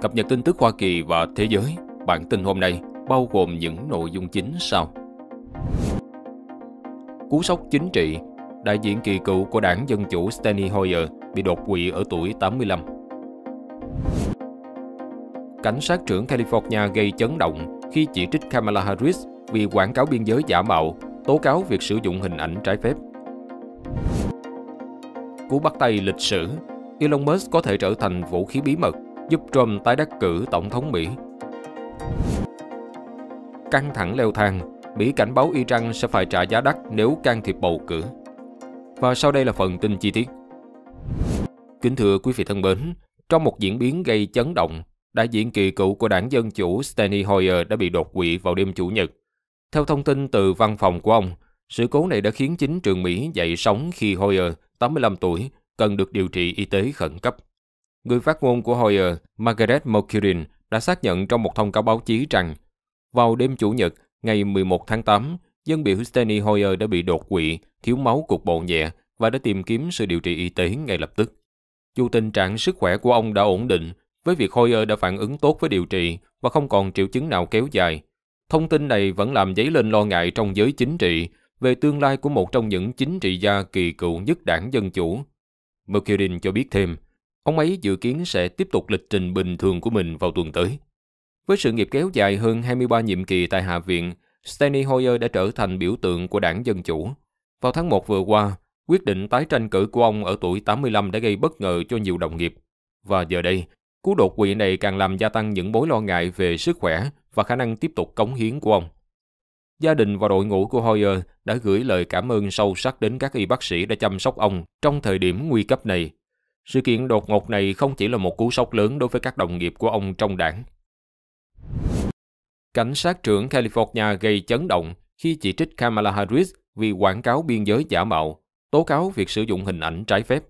Cập nhật tin tức Hoa Kỳ và thế giới, bản tin hôm nay bao gồm những nội dung chính sau. Cú sốc chính trị, đại diện kỳ cựu của đảng Dân Chủ Steny Hoyer bị đột quỵ ở tuổi 85. Cảnh sát trưởng California gây chấn động khi chỉ trích Kamala Harris vì quảng cáo biên giới giả mạo, tố cáo việc sử dụng hình ảnh trái phép. Cú bắt tay lịch sử, Elon Musk có thể trở thành vũ khí bí mật giúp Trump tái đắc cử Tổng thống Mỹ. Căng thẳng leo thang, Mỹ cảnh báo Iran sẽ phải trả giá đắt nếu can thiệp bầu cử. Và sau đây là phần tin chi tiết. Kính thưa quý vị thân mến, trong một diễn biến gây chấn động, đại diện kỳ cựu của đảng Dân Chủ Steny Hoyer đã bị đột quỵ vào đêm Chủ nhật. Theo thông tin từ văn phòng của ông, sự cố này đã khiến chính trường Mỹ dậy sóng khi Hoyer, 85 tuổi, cần được điều trị y tế khẩn cấp. Người phát ngôn của Hoyer, Margaret Mokirin, đã xác nhận trong một thông cáo báo chí rằng vào đêm Chủ nhật, ngày 11 tháng 8, dân biểu Steny Hoyer đã bị đột quỵ, thiếu máu cục bộ nhẹ và đã tìm kiếm sự điều trị y tế ngay lập tức. Dù tình trạng sức khỏe của ông đã ổn định, với việc Hoyer đã phản ứng tốt với điều trị và không còn triệu chứng nào kéo dài. Thông tin này vẫn làm dấy lên lo ngại trong giới chính trị về tương lai của một trong những chính trị gia kỳ cựu nhất đảng Dân Chủ. Mercurin cho biết thêm, Ông ấy dự kiến sẽ tiếp tục lịch trình bình thường của mình vào tuần tới. Với sự nghiệp kéo dài hơn 23 nhiệm kỳ tại Hạ viện, Steny Hoyer đã trở thành biểu tượng của đảng Dân Chủ. Vào tháng 1 vừa qua, quyết định tái tranh cử của ông ở tuổi 85 đã gây bất ngờ cho nhiều đồng nghiệp. Và giờ đây, cú đột quỵ này càng làm gia tăng những mối lo ngại về sức khỏe và khả năng tiếp tục cống hiến của ông. Gia đình và đội ngũ của Hoyer đã gửi lời cảm ơn sâu sắc đến các y bác sĩ đã chăm sóc ông trong thời điểm nguy cấp này sự kiện đột ngột này không chỉ là một cú sốc lớn đối với các đồng nghiệp của ông trong đảng. Cảnh sát trưởng California gây chấn động khi chỉ trích Kamala Harris vì quảng cáo biên giới giả mạo, tố cáo việc sử dụng hình ảnh trái phép.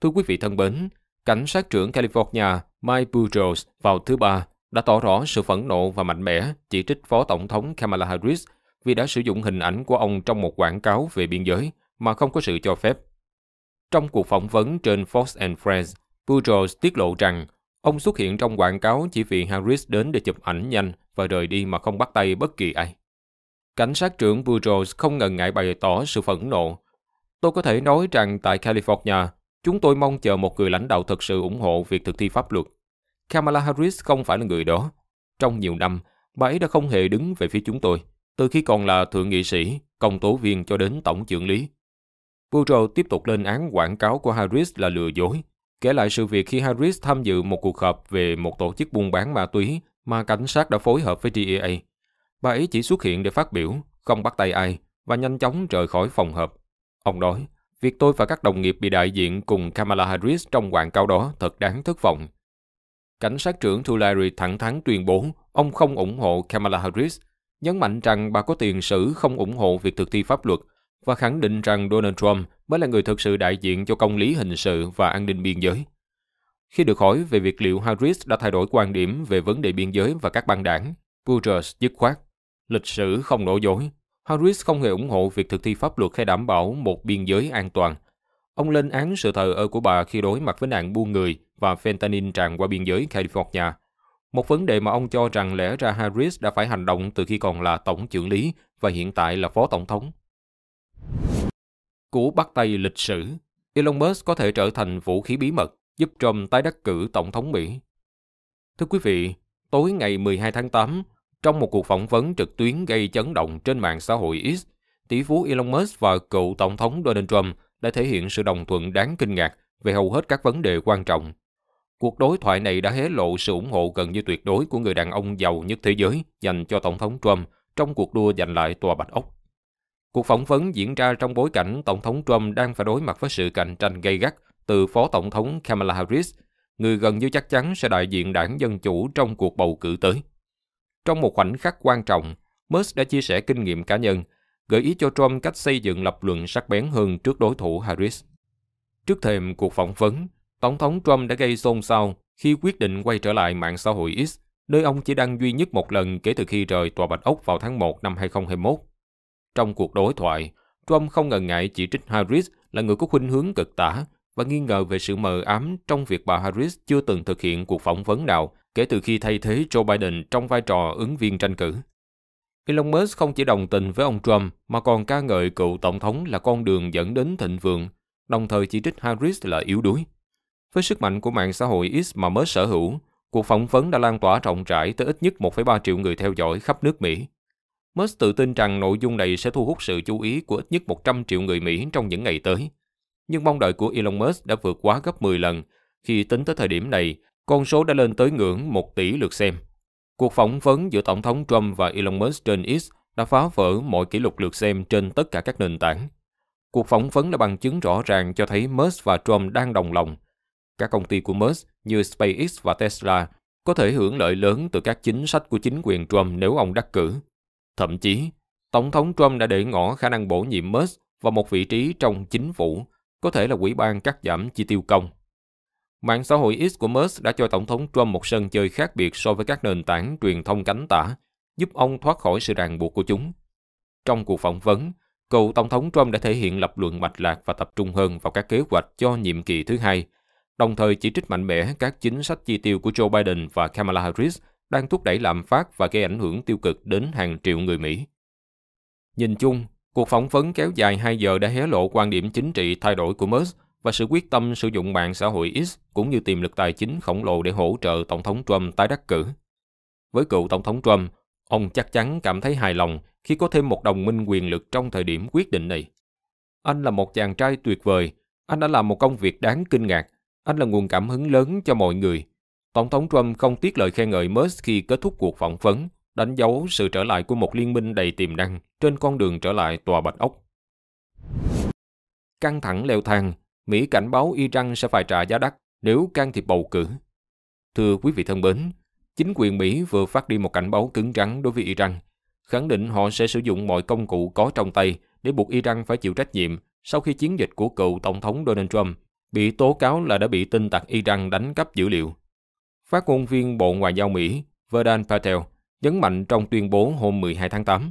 Thưa quý vị thân mến, cảnh sát trưởng California Mike Boudreaux vào thứ ba đã tỏ rõ sự phẫn nộ và mạnh mẽ chỉ trích Phó Tổng thống Kamala Harris vì đã sử dụng hình ảnh của ông trong một quảng cáo về biên giới mà không có sự cho phép. Trong cuộc phỏng vấn trên Fox and Friends, Boudreaux tiết lộ rằng ông xuất hiện trong quảng cáo chỉ vì Harris đến để chụp ảnh nhanh và rời đi mà không bắt tay bất kỳ ai. Cảnh sát trưởng Boudreaux không ngần ngại bày tỏ sự phẫn nộ. Tôi có thể nói rằng tại California, chúng tôi mong chờ một người lãnh đạo thực sự ủng hộ việc thực thi pháp luật. Kamala Harris không phải là người đó. Trong nhiều năm, bà ấy đã không hề đứng về phía chúng tôi, từ khi còn là thượng nghị sĩ, công tố viên cho đến tổng trưởng lý. Bureau tiếp tục lên án quảng cáo của Harris là lừa dối, kể lại sự việc khi Harris tham dự một cuộc họp về một tổ chức buôn bán ma túy mà cảnh sát đã phối hợp với DEA. Bà ấy chỉ xuất hiện để phát biểu, không bắt tay ai và nhanh chóng rời khỏi phòng họp. Ông nói, việc tôi và các đồng nghiệp bị đại diện cùng Kamala Harris trong quảng cáo đó thật đáng thất vọng. Cảnh sát trưởng Tulare thẳng thắn tuyên bố ông không ủng hộ Kamala Harris, nhấn mạnh rằng bà có tiền sử không ủng hộ việc thực thi pháp luật – và khẳng định rằng Donald Trump mới là người thực sự đại diện cho công lý hình sự và an ninh biên giới. Khi được hỏi về việc liệu Harris đã thay đổi quan điểm về vấn đề biên giới và các băng đảng, Butters dứt khoát, lịch sử không đổ dối. Harris không hề ủng hộ việc thực thi pháp luật hay đảm bảo một biên giới an toàn. Ông lên án sự thờ ơ của bà khi đối mặt với nạn buôn người và fentanyl tràn qua biên giới California. Một vấn đề mà ông cho rằng lẽ ra Harris đã phải hành động từ khi còn là tổng trưởng lý và hiện tại là phó tổng thống cú bắt tay lịch sử, Elon Musk có thể trở thành vũ khí bí mật giúp Trump tái đắc cử Tổng thống Mỹ. Thưa quý vị, tối ngày 12 tháng 8, trong một cuộc phỏng vấn trực tuyến gây chấn động trên mạng xã hội X, tỷ phú Elon Musk và cựu Tổng thống Donald Trump đã thể hiện sự đồng thuận đáng kinh ngạc về hầu hết các vấn đề quan trọng. Cuộc đối thoại này đã hé lộ sự ủng hộ gần như tuyệt đối của người đàn ông giàu nhất thế giới dành cho Tổng thống Trump trong cuộc đua giành lại Tòa Bạch Ốc. Cuộc phỏng vấn diễn ra trong bối cảnh Tổng thống Trump đang phải đối mặt với sự cạnh tranh gay gắt từ Phó Tổng thống Kamala Harris, người gần như chắc chắn sẽ đại diện đảng Dân Chủ trong cuộc bầu cử tới. Trong một khoảnh khắc quan trọng, Musk đã chia sẻ kinh nghiệm cá nhân, gợi ý cho Trump cách xây dựng lập luận sắc bén hơn trước đối thủ Harris. Trước thềm cuộc phỏng vấn, Tổng thống Trump đã gây xôn xao khi quyết định quay trở lại mạng xã hội X, nơi ông chỉ đăng duy nhất một lần kể từ khi rời Tòa Bạch Ốc vào tháng 1 năm 2021. Trong cuộc đối thoại, Trump không ngần ngại chỉ trích Harris là người có khuynh hướng cực tả và nghi ngờ về sự mờ ám trong việc bà Harris chưa từng thực hiện cuộc phỏng vấn nào kể từ khi thay thế Joe Biden trong vai trò ứng viên tranh cử. Elon Musk không chỉ đồng tình với ông Trump mà còn ca ngợi cựu tổng thống là con đường dẫn đến thịnh vượng, đồng thời chỉ trích Harris là yếu đuối. Với sức mạnh của mạng xã hội X mà Musk sở hữu, cuộc phỏng vấn đã lan tỏa rộng rãi tới ít nhất 1,3 triệu người theo dõi khắp nước Mỹ. Musk tự tin rằng nội dung này sẽ thu hút sự chú ý của ít nhất 100 triệu người Mỹ trong những ngày tới. Nhưng mong đợi của Elon Musk đã vượt quá gấp 10 lần khi tính tới thời điểm này, con số đã lên tới ngưỡng 1 tỷ lượt xem. Cuộc phỏng vấn giữa Tổng thống Trump và Elon Musk trên X đã phá vỡ mọi kỷ lục lượt xem trên tất cả các nền tảng. Cuộc phỏng vấn đã bằng chứng rõ ràng cho thấy Musk và Trump đang đồng lòng. Các công ty của Musk như SpaceX và Tesla có thể hưởng lợi lớn từ các chính sách của chính quyền Trump nếu ông đắc cử. Thậm chí, Tổng thống Trump đã để ngỏ khả năng bổ nhiệm Musk vào một vị trí trong chính phủ, có thể là quỹ ban cắt giảm chi tiêu công. Mạng xã hội X của Musk đã cho Tổng thống Trump một sân chơi khác biệt so với các nền tảng truyền thông cánh tả, giúp ông thoát khỏi sự ràng buộc của chúng. Trong cuộc phỏng vấn, cựu Tổng thống Trump đã thể hiện lập luận mạch lạc và tập trung hơn vào các kế hoạch cho nhiệm kỳ thứ hai, đồng thời chỉ trích mạnh mẽ các chính sách chi tiêu của Joe Biden và Kamala Harris đang thúc đẩy lạm phát và gây ảnh hưởng tiêu cực đến hàng triệu người Mỹ. Nhìn chung, cuộc phỏng vấn kéo dài 2 giờ đã hé lộ quan điểm chính trị thay đổi của Musk và sự quyết tâm sử dụng mạng xã hội X cũng như tiềm lực tài chính khổng lồ để hỗ trợ Tổng thống Trump tái đắc cử. Với cựu Tổng thống Trump, ông chắc chắn cảm thấy hài lòng khi có thêm một đồng minh quyền lực trong thời điểm quyết định này. Anh là một chàng trai tuyệt vời, anh đã làm một công việc đáng kinh ngạc, anh là nguồn cảm hứng lớn cho mọi người Tổng thống Trump không tiếc lời khen ngợi Musk khi kết thúc cuộc phỏng vấn, đánh dấu sự trở lại của một liên minh đầy tiềm năng trên con đường trở lại tòa bạch ốc. Căng thẳng leo thang, Mỹ cảnh báo Iran sẽ phải trả giá đắt nếu can thiệp bầu cử. Thưa quý vị thân mến, chính quyền Mỹ vừa phát đi một cảnh báo cứng rắn đối với Iran, khẳng định họ sẽ sử dụng mọi công cụ có trong tay để buộc Iran phải chịu trách nhiệm sau khi chiến dịch của cựu Tổng thống Donald Trump bị tố cáo là đã bị tin tặc Iran đánh cắp dữ liệu Phát ngôn viên Bộ Ngoại giao Mỹ Verdan Patel nhấn mạnh trong tuyên bố hôm 12 tháng 8,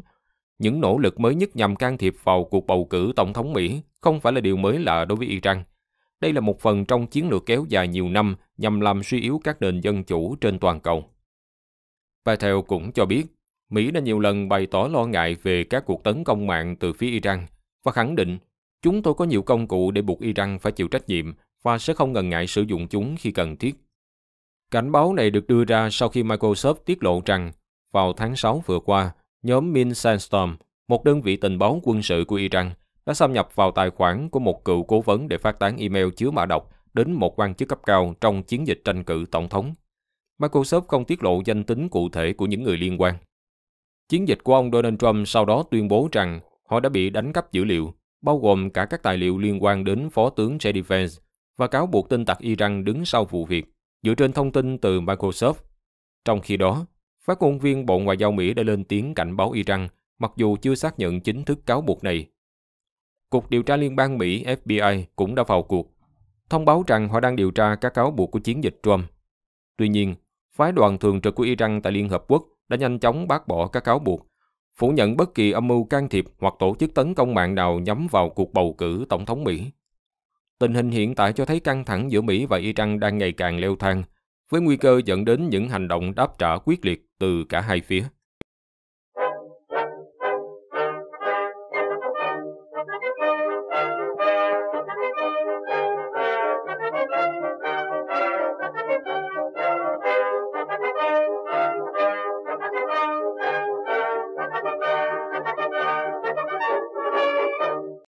những nỗ lực mới nhất nhằm can thiệp vào cuộc bầu cử tổng thống Mỹ không phải là điều mới lạ đối với Iran. Đây là một phần trong chiến lược kéo dài nhiều năm nhằm làm suy yếu các nền dân chủ trên toàn cầu. Patel cũng cho biết, Mỹ đã nhiều lần bày tỏ lo ngại về các cuộc tấn công mạng từ phía Iran và khẳng định chúng tôi có nhiều công cụ để buộc Iran phải chịu trách nhiệm và sẽ không ngần ngại sử dụng chúng khi cần thiết. Cảnh báo này được đưa ra sau khi Microsoft tiết lộ rằng vào tháng 6 vừa qua, nhóm Min Sandstorm, một đơn vị tình báo quân sự của Iran, đã xâm nhập vào tài khoản của một cựu cố vấn để phát tán email chứa mã độc đến một quan chức cấp cao trong chiến dịch tranh cử tổng thống. Microsoft không tiết lộ danh tính cụ thể của những người liên quan. Chiến dịch của ông Donald Trump sau đó tuyên bố rằng họ đã bị đánh cắp dữ liệu, bao gồm cả các tài liệu liên quan đến Phó tướng J. Vance và cáo buộc tin tặc Iran đứng sau vụ việc dựa trên thông tin từ Microsoft. Trong khi đó, phát ngôn viên Bộ Ngoại giao Mỹ đã lên tiếng cảnh báo Iran mặc dù chưa xác nhận chính thức cáo buộc này. Cục điều tra liên bang Mỹ FBI cũng đã vào cuộc, thông báo rằng họ đang điều tra các cáo buộc của chiến dịch Trump. Tuy nhiên, phái đoàn thường trực của Iran tại Liên Hợp Quốc đã nhanh chóng bác bỏ các cáo buộc, phủ nhận bất kỳ âm mưu can thiệp hoặc tổ chức tấn công mạng nào nhắm vào cuộc bầu cử tổng thống Mỹ. Tình hình hiện tại cho thấy căng thẳng giữa Mỹ và Iran đang ngày càng leo thang, với nguy cơ dẫn đến những hành động đáp trả quyết liệt từ cả hai phía.